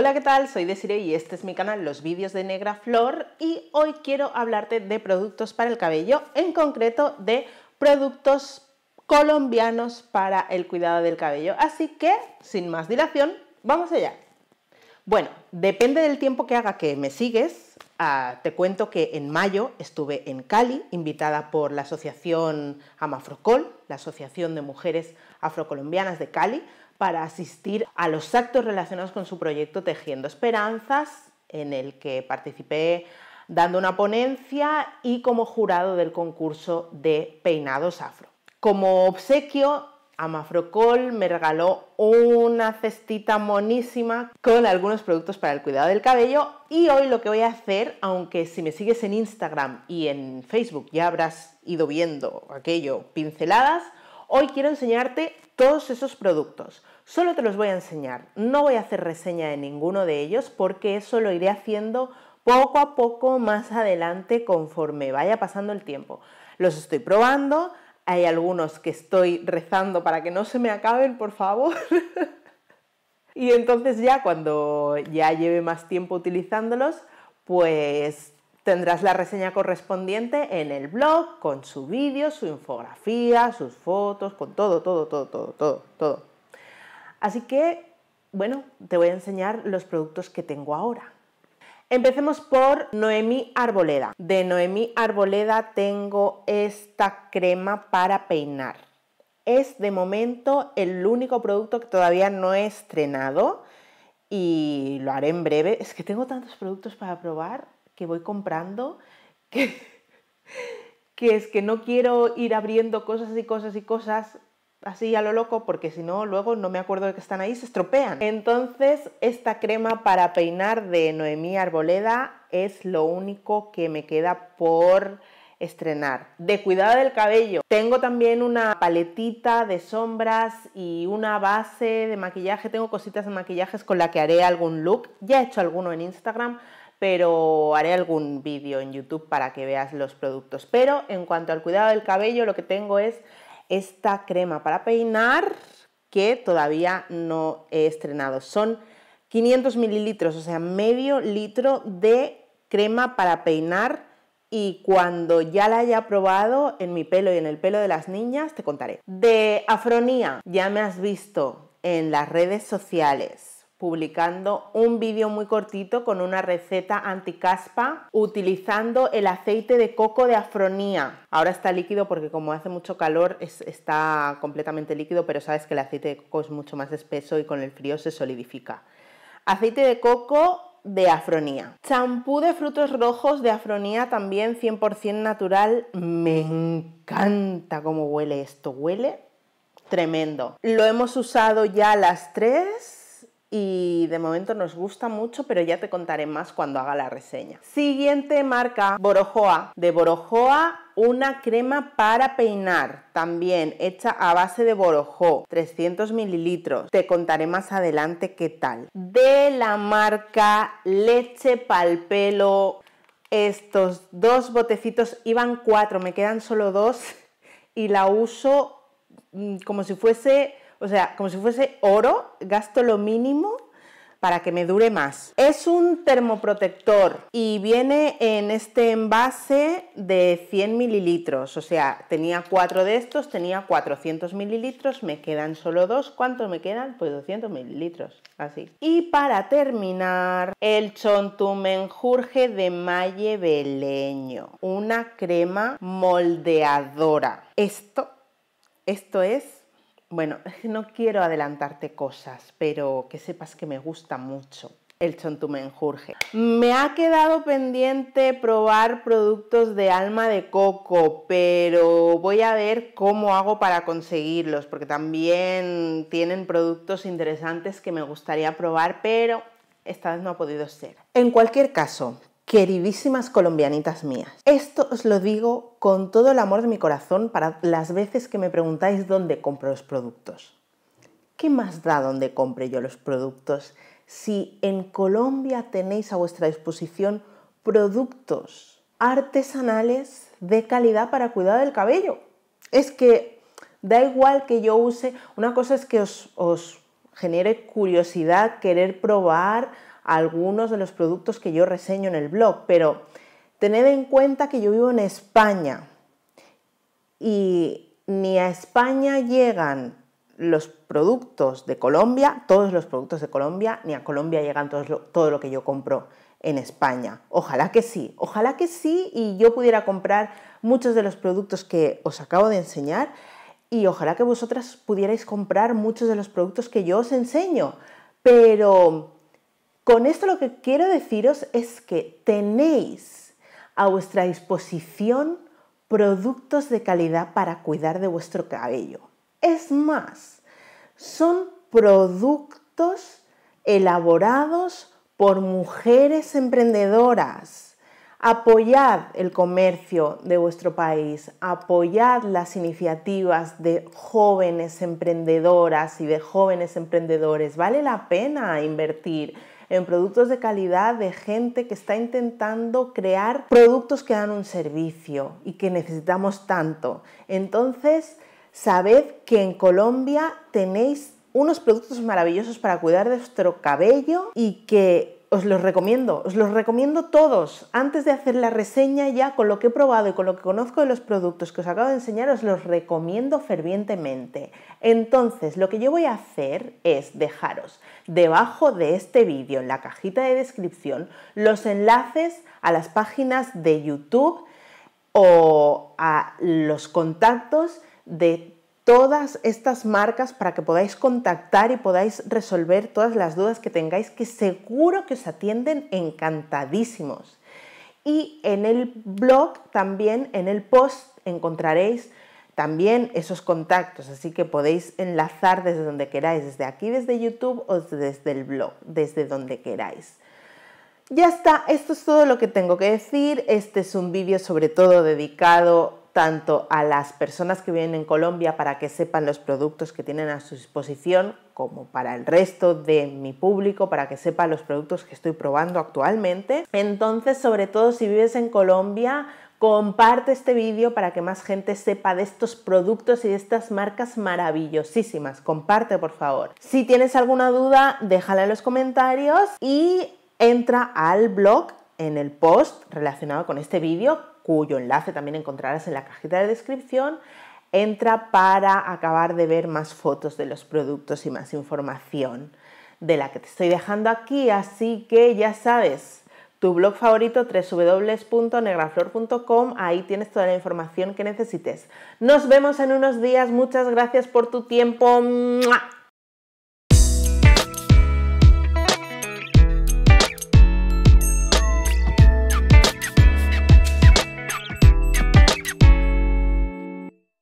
Hola, ¿qué tal? Soy Desiree y este es mi canal Los Vídeos de Negra Flor y hoy quiero hablarte de productos para el cabello, en concreto de productos colombianos para el cuidado del cabello. Así que, sin más dilación, vamos allá. Bueno, depende del tiempo que haga que me sigues. Ah, te cuento que en mayo estuve en Cali, invitada por la asociación Amafrocol, la Asociación de Mujeres Afrocolombianas de Cali, para asistir a los actos relacionados con su proyecto Tejiendo Esperanzas, en el que participé dando una ponencia y como jurado del concurso de peinados afro. Como obsequio, Amafrocol me regaló una cestita monísima con algunos productos para el cuidado del cabello y hoy lo que voy a hacer, aunque si me sigues en Instagram y en Facebook ya habrás ido viendo aquello pinceladas, Hoy quiero enseñarte todos esos productos. Solo te los voy a enseñar, no voy a hacer reseña de ninguno de ellos porque eso lo iré haciendo poco a poco más adelante conforme vaya pasando el tiempo. Los estoy probando, hay algunos que estoy rezando para que no se me acaben, por favor. y entonces ya cuando ya lleve más tiempo utilizándolos, pues Tendrás la reseña correspondiente en el blog, con su vídeo, su infografía, sus fotos, con todo, todo, todo, todo, todo, todo. Así que, bueno, te voy a enseñar los productos que tengo ahora. Empecemos por Noemi Arboleda. De Noemi Arboleda tengo esta crema para peinar. Es de momento el único producto que todavía no he estrenado y lo haré en breve. Es que tengo tantos productos para probar que voy comprando, que, que es que no quiero ir abriendo cosas y cosas y cosas así a lo loco, porque si no, luego no me acuerdo de que están ahí, se estropean. Entonces, esta crema para peinar de Noemí Arboleda es lo único que me queda por estrenar. De cuidado del cabello, tengo también una paletita de sombras y una base de maquillaje, tengo cositas de maquillajes con la que haré algún look, ya he hecho alguno en Instagram, pero haré algún vídeo en YouTube para que veas los productos. Pero en cuanto al cuidado del cabello, lo que tengo es esta crema para peinar que todavía no he estrenado. Son 500 mililitros, o sea, medio litro de crema para peinar y cuando ya la haya probado en mi pelo y en el pelo de las niñas te contaré. De Afronía, ya me has visto en las redes sociales publicando un vídeo muy cortito con una receta anticaspa utilizando el aceite de coco de afronía. Ahora está líquido porque como hace mucho calor está completamente líquido, pero sabes que el aceite de coco es mucho más espeso y con el frío se solidifica. Aceite de coco de afronía. Champú de frutos rojos de afronía también 100% natural. Me encanta cómo huele esto. Huele tremendo. Lo hemos usado ya las tres y de momento nos gusta mucho, pero ya te contaré más cuando haga la reseña. Siguiente marca, Borojoa. De Borojoa, una crema para peinar, también hecha a base de borojo, 300 mililitros. Te contaré más adelante qué tal. De la marca Leche Palpelo. estos dos botecitos iban cuatro, me quedan solo dos y la uso mm, como si fuese o sea, como si fuese oro, gasto lo mínimo para que me dure más. Es un termoprotector y viene en este envase de 100 mililitros, o sea, tenía cuatro de estos, tenía 400 mililitros, me quedan solo dos, ¿cuántos me quedan? Pues 200 mililitros, así. Y para terminar, el chontumenjurje de malle beleño, una crema moldeadora. Esto, esto es bueno, no quiero adelantarte cosas, pero que sepas que me gusta mucho el chontumenjurje. Me ha quedado pendiente probar productos de alma de coco, pero voy a ver cómo hago para conseguirlos, porque también tienen productos interesantes que me gustaría probar, pero esta vez no ha podido ser. En cualquier caso, Queridísimas colombianitas mías, esto os lo digo con todo el amor de mi corazón para las veces que me preguntáis dónde compro los productos. ¿Qué más da dónde compre yo los productos si en Colombia tenéis a vuestra disposición productos artesanales de calidad para cuidar del cabello? Es que da igual que yo use, una cosa es que os genere curiosidad, querer probar, algunos de los productos que yo reseño en el blog, pero tened en cuenta que yo vivo en España y ni a España llegan los productos de Colombia, todos los productos de Colombia, ni a Colombia llegan todo lo, que yo compro en España. Ojalá que sí, ojalá que sí y yo pudiera comprar muchos de los productos que os acabo de enseñar y ojalá que vosotras pudierais comprar muchos de los productos que yo os enseño, pero con esto lo que quiero deciros es que tenéis a vuestra disposición productos de calidad para cuidar de vuestro cabello. Es más, son productos elaborados por mujeres emprendedoras. Apoyad el comercio de vuestro país, apoyad las iniciativas de jóvenes emprendedoras y de jóvenes emprendedores. Vale la pena invertir en productos de calidad de gente que está intentando crear productos que dan un servicio y que necesitamos tanto. Entonces, sabed que en Colombia tenéis unos productos maravillosos para cuidar de vuestro cabello y que os los recomiendo, os los recomiendo todos. Antes de hacer la reseña ya con lo que he probado y con lo que conozco de los productos que os acabo de enseñar, os los recomiendo fervientemente. Entonces, lo que yo voy a hacer es dejaros debajo de este vídeo, en la cajita de descripción, los enlaces a las páginas de YouTube o a los contactos de todas estas marcas para que podáis contactar y podáis resolver todas las dudas que tengáis, que seguro que os atienden encantadísimos. Y en el blog también, en el post, encontraréis también esos contactos, así que podéis enlazar desde donde queráis, desde aquí, desde YouTube o desde el blog, desde donde queráis. Ya está, esto es todo lo que tengo que decir. Este es un vídeo sobre todo dedicado tanto a las personas que viven en Colombia para que sepan los productos que tienen a su disposición, como para el resto de mi público, para que sepan los productos que estoy probando actualmente. Entonces, sobre todo si vives en Colombia, comparte este vídeo para que más gente sepa de estos productos y de estas marcas maravillosísimas. Comparte, por favor. Si tienes alguna duda, déjala en los comentarios y entra al blog en el post relacionado con este vídeo cuyo enlace también encontrarás en la cajita de descripción, entra para acabar de ver más fotos de los productos y más información de la que te estoy dejando aquí, así que ya sabes, tu blog favorito www.negraflor.com, ahí tienes toda la información que necesites. Nos vemos en unos días, muchas gracias por tu tiempo.